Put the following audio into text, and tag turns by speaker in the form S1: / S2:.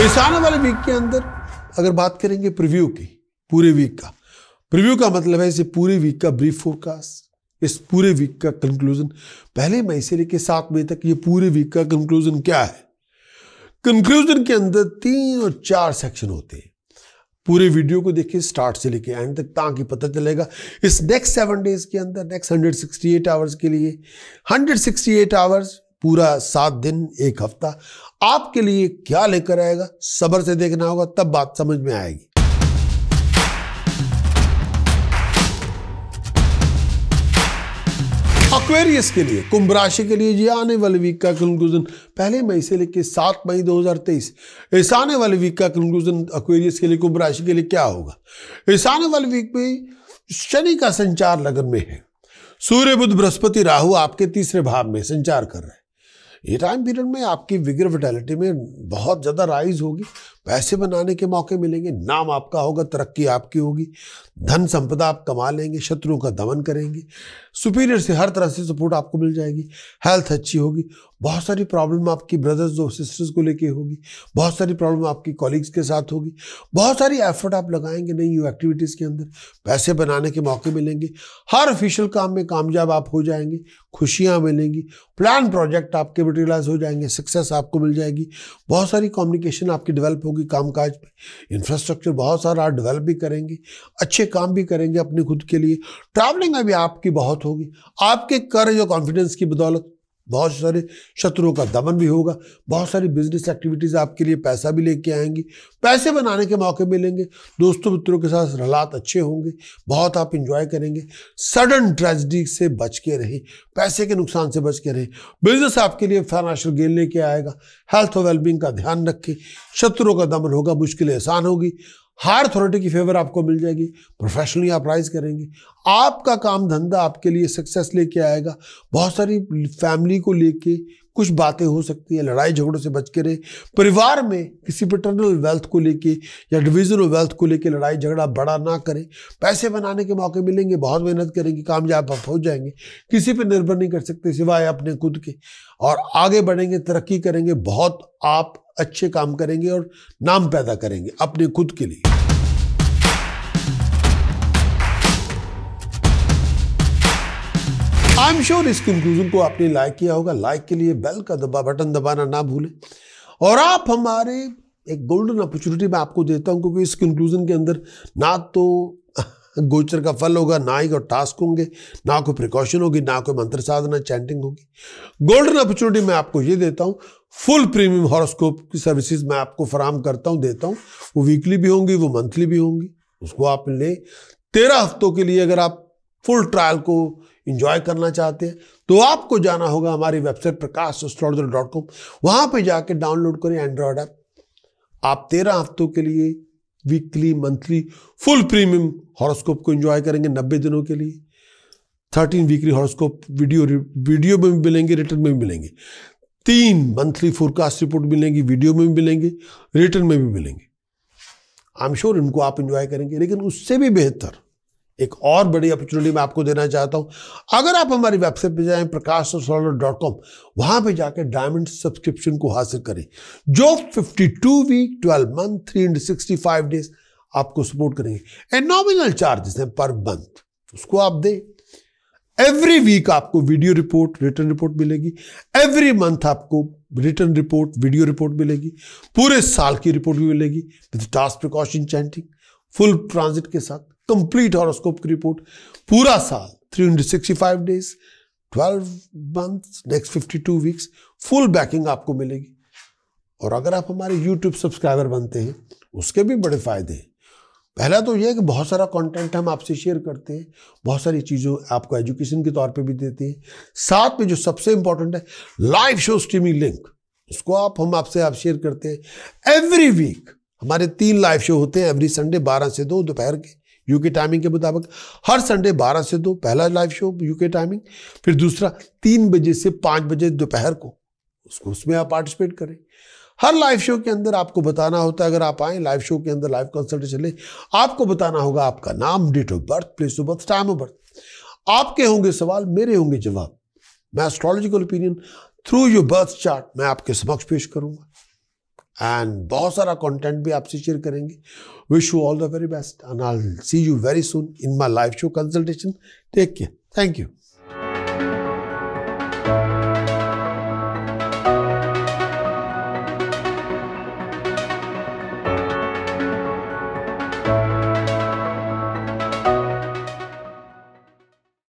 S1: तो इस आने वाले वीक के अंदर अगर बात करेंगे प्रीव्यू की पूरे वीक का प्रीव्यू का मतलब है इसे पूरे वीक का ब्रीफ फोरकास्ट इस पूरे वीक का कंक्लूजन पहले मई से लेकर सात मई तक ये पूरे वीक का कंक्लूजन क्या है कंक्लूजन के अंदर तीन और चार सेक्शन होते हैं पूरे वीडियो को देखिए स्टार्ट से लेके एंड तक ताकि पता चलेगा इस नेक्स्ट सेवन डेज के अंदर नेक्स्ट 168 आवर्स के लिए 168 आवर्स पूरा सात दिन एक हफ्ता आपके लिए क्या लेकर आएगा सब्र से देखना होगा तब बात समझ में आएगी अक्वेरियस के लिए कुंभ राशि के लिए जी आने वाले वीक का कंक्लूजन पहले मई से लेकर सात मई 2023 इस आने वाले वीक का कंक्लूजन अक्वेरियस के लिए कुंभ राशि के लिए क्या होगा इस आने वाले वीक में शनि का संचार लगन में है सूर्य बुद्ध बृहस्पति राहु आपके तीसरे भाव में संचार कर रहे हैं ये टाइम पीरियड में आपकी विगर फर्टेलिटी में बहुत ज़्यादा राइज होगी पैसे बनाने के मौके मिलेंगे नाम आपका होगा तरक्की आपकी होगी धन संपदा आप कमा लेंगे शत्रुओं का दमन करेंगे सुपीरियर से हर तरह से सपोर्ट आपको मिल जाएगी हेल्थ अच्छी होगी बहुत सारी प्रॉब्लम आपकी ब्रदर्स और सिस्टर्स को लेके होगी बहुत सारी प्रॉब्लम आपकी कॉलीग्स के साथ होगी बहुत सारी एफर्ट आप लगाएंगे नई एक्टिविटीज़ के अंदर पैसे बनाने के मौके मिलेंगे हर ऑफिशियल काम में कामयाब आप हो जाएंगे खुशियाँ मिलेंगी प्लान प्रोजेक्ट आपके मटेरियलाइज हो जाएंगे सक्सेस आपको मिल जाएगी बहुत सारी कम्युनिकेशन आपकी डेवलप होगी कामकाज में इंफ्रास्ट्रक्चर बहुत सारा आप डेवलप भी करेंगे अच्छे काम भी करेंगे अपने खुद के लिए ट्रैवलिंग अभी आपकी बहुत होगी आपके कर्ज और कॉन्फिडेंस की बदौलत बहुत सारे शत्रुओं का दमन भी होगा बहुत सारी बिजनेस एक्टिविटीज़ आपके लिए पैसा भी लेके आएंगी पैसे बनाने के मौके मिलेंगे दोस्तों मित्रों के साथ हालात अच्छे होंगे बहुत आप इंजॉय करेंगे सडन ट्रेजिडी से बच के रहें पैसे के नुकसान से बच के रहें बिजनेस आपके लिए फाइनेंशियल गेन लेके आएगा हेल्थ और वेलबींग का ध्यान रखें शत्रुओं का दमन होगा मुश्किलें आसान होगी हायर अथॉरिटी की फेवर आपको मिल जाएगी प्रोफेशनली आप राइज करेंगे आपका काम धंधा आपके लिए सक्सेस लेके आएगा बहुत सारी फैमिली को लेके कुछ बातें हो सकती है लड़ाई झगड़ों से बच के रहे परिवार में किसी पैटर्नल वेल्थ को लेके या डिविजनल वेल्थ को लेके लड़ाई झगड़ा बड़ा ना करें पैसे बनाने के मौके मिलेंगे बहुत मेहनत करेंगे कामयाब आप हो जाएंगे किसी पर निर्भर नहीं कर सकते सिवाय अपने खुद के और आगे बढ़ेंगे तरक्की करेंगे बहुत आप अच्छे काम करेंगे और नाम पैदा करेंगे अपने खुद के लिए आई एम श्योर इस कंक्लूजन को आपने लाइक किया होगा लाइक के लिए बेल का दबा बटन दबाना ना भूलें और आप हमारे एक गोल्डन अपॉर्चुनिटी मैं आपको देता हूं क्योंकि इस कंक्लूजन के अंदर ना तो गोचर का फल होगा ना ही कोई टास्क होंगे ना कोई प्रिकॉशन होगी ना कोई मंत्र साधना चैंटिंग होगी गोल्डन अपॉर्चुनिटी मैं आपको ये देता हूँ फुल प्रीमियम हॉरोस्कोप की सर्विसेज मैं आपको फराहम करता हूँ देता हूँ वो वीकली भी होंगी वो मंथली भी होंगी उसको आप लें तेरह हफ्तों के लिए अगर आप फुल ट्रायल को इंजॉय करना चाहते हैं तो आपको जाना होगा हमारी वेबसाइट प्रकाश डॉट कॉम वहाँ पर जाके डाउनलोड करें एंड्रॉयड ऐप आप तेरह हफ्तों के लिए weekly monthly full premium horoscope को इंजॉय करेंगे नब्बे दिनों के लिए thirteen weekly horoscope video video में भी मिलेंगे रिटर्न में भी मिलेंगे तीन मंथली फोरकास्ट रिपोर्ट मिलेंगी वीडियो में भी मिलेंगे रिटर्न में भी मिलेंगे आई एम श्योर इनको आप इंजॉय करेंगे लेकिन उससे भी बेहतर एक और बड़ी अपॉर्चुनिटी मैं आपको देना चाहता हूं अगर आप हमारी वेबसाइट पे जाएं प्रकाश डॉट कॉम वहां पर जाकर डायमंड सब्सक्रिप्शन को हासिल करें जो 52 वीक 12 मंथ 365 डेज आपको सपोर्ट करेंगे एंड नॉमिनल चार्जेस हैं पर मंथ उसको आप दें एवरी वीक आपको वीडियो रिपोर्ट रिटर्न रिपोर्ट मिलेगी एवरी मंथ आपको रिटर्न रिपोर्ट वीडियो रिपोर्ट मिलेगी पूरे साल की रिपोर्ट भी मिलेगी with task precaution chanting full transit के साथ कंप्लीट हॉरोस्कोप की रिपोर्ट पूरा साल 365 days 12 months next 52 weeks full backing आपको मिलेगी और अगर आप हमारे यूट्यूब सब्सक्राइबर बनते हैं उसके भी बड़े फायदे हैं पहला तो यह है कि बहुत सारा कंटेंट हम आपसे शेयर करते हैं बहुत सारी चीज़ों आपको एजुकेशन के तौर पे भी देते हैं साथ में जो सबसे इंपॉर्टेंट है लाइव शो स्ट्रीमिंग लिंक उसको आप हम आपसे आप शेयर करते हैं एवरी वीक हमारे तीन लाइव शो होते हैं एवरी संडे बारह से दो दोपहर के यूके टाइमिंग के मुताबिक हर संडे 12 से दो पहला लाइव शो यूके टाइमिंग फिर दूसरा तीन बजे से पाँच बजे दोपहर को उसको उसमें आप पार्टिसिपेट करें हर लाइव शो के अंदर आपको बताना होता है अगर आप आए लाइव शो के अंदर लाइव कंसल्टेशन लें आपको बताना होगा आपका नाम date of birth place of birth time of birth आपके होंगे सवाल मेरे होंगे जवाब मैं astrological opinion through your birth chart मैं आपके समक्ष पेश करूंगा एंड बहुत सारा कॉन्टेंट भी आपसे शेयर करेंगे wish you all the very best and I see you very soon in my live show consultation take care thank you